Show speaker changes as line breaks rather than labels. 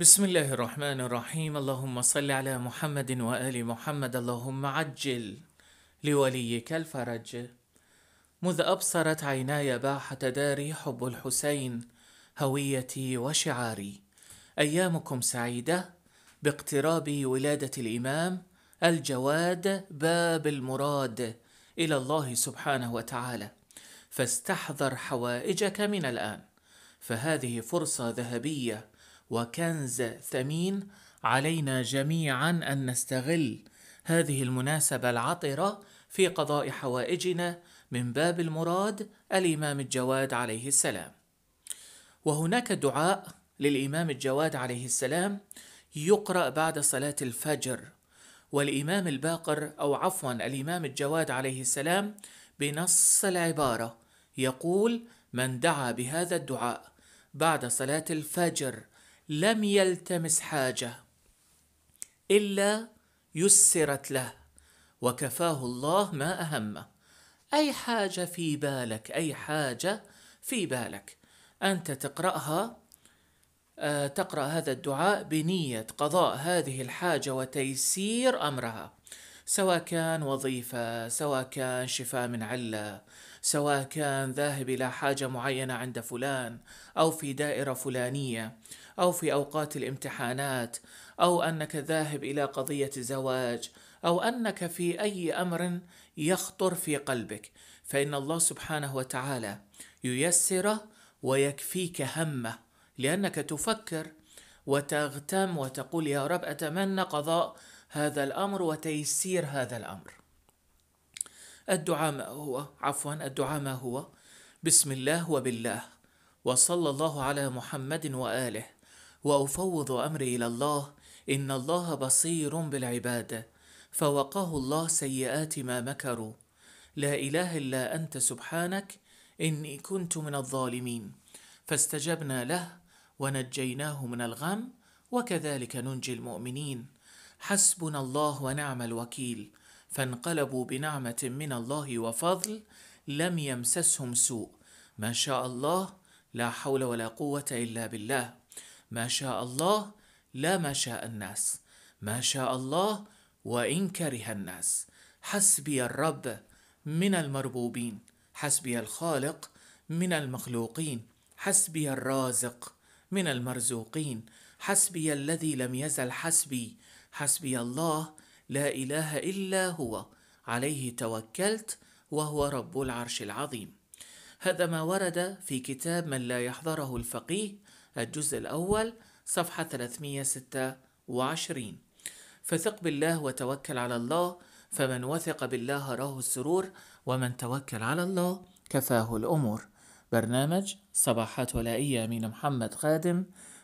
بسم الله الرحمن الرحيم اللهم صل على محمد وآل محمد اللهم عجل لوليك الفرج مذ أبصرت عيناي باحة داري حب الحسين هويتي وشعاري أيامكم سعيدة باقتراب ولادة الإمام الجواد باب المراد إلى الله سبحانه وتعالى فاستحضر حوائجك من الآن فهذه فرصة ذهبية وكنز ثمين علينا جميعا ان نستغل هذه المناسبه العطره في قضاء حوائجنا من باب المراد الامام الجواد عليه السلام وهناك دعاء للامام الجواد عليه السلام يقرا بعد صلاه الفجر والامام الباقر او عفوا الامام الجواد عليه السلام بنص العباره يقول من دعا بهذا الدعاء بعد صلاه الفجر لم يلتمس حاجه الا يسرت له وكفاه الله ما اهمه اي حاجه في بالك اي حاجه في بالك انت تقراها آه، تقرا هذا الدعاء بنيه قضاء هذه الحاجه وتيسير امرها سواء كان وظيفة سواء كان شفاء من علة سواء كان ذاهب إلى حاجة معينة عند فلان أو في دائرة فلانية أو في أوقات الامتحانات أو أنك ذاهب إلى قضية زواج أو أنك في أي أمر يخطر في قلبك فإن الله سبحانه وتعالى ييسره ويكفيك همه لأنك تفكر وتغتم وتقول يا رب أتمنى قضاء هذا الامر وتيسير هذا الامر الدعاء ما هو عفوا الدعاء ما هو بسم الله وبالله وصلى الله على محمد واله وافوض امري الى الله ان الله بصير بالعباد فوقاه الله سيئات ما مكروا لا اله الا انت سبحانك اني كنت من الظالمين فاستجبنا له ونجيناه من الغم وكذلك ننجي المؤمنين حسبنا الله ونعم الوكيل فانقلبوا بنعمه من الله وفضل لم يمسسهم سوء ما شاء الله لا حول ولا قوه الا بالله ما شاء الله لا ما شاء الناس ما شاء الله وان كره الناس حسبي الرب من المربوبين حسبي الخالق من المخلوقين حسبي الرازق من المرزوقين حسبي الذي لم يزل حسبي حسبي الله لا اله الا هو عليه توكلت وهو رب العرش العظيم هذا ما ورد في كتاب من لا يحضره الفقيه الجزء الاول صفحه 326 فثق بالله وتوكل على الله فمن وثق بالله راه السرور ومن توكل على الله كفاه الامور برنامج صباحات ولائيه من محمد خادم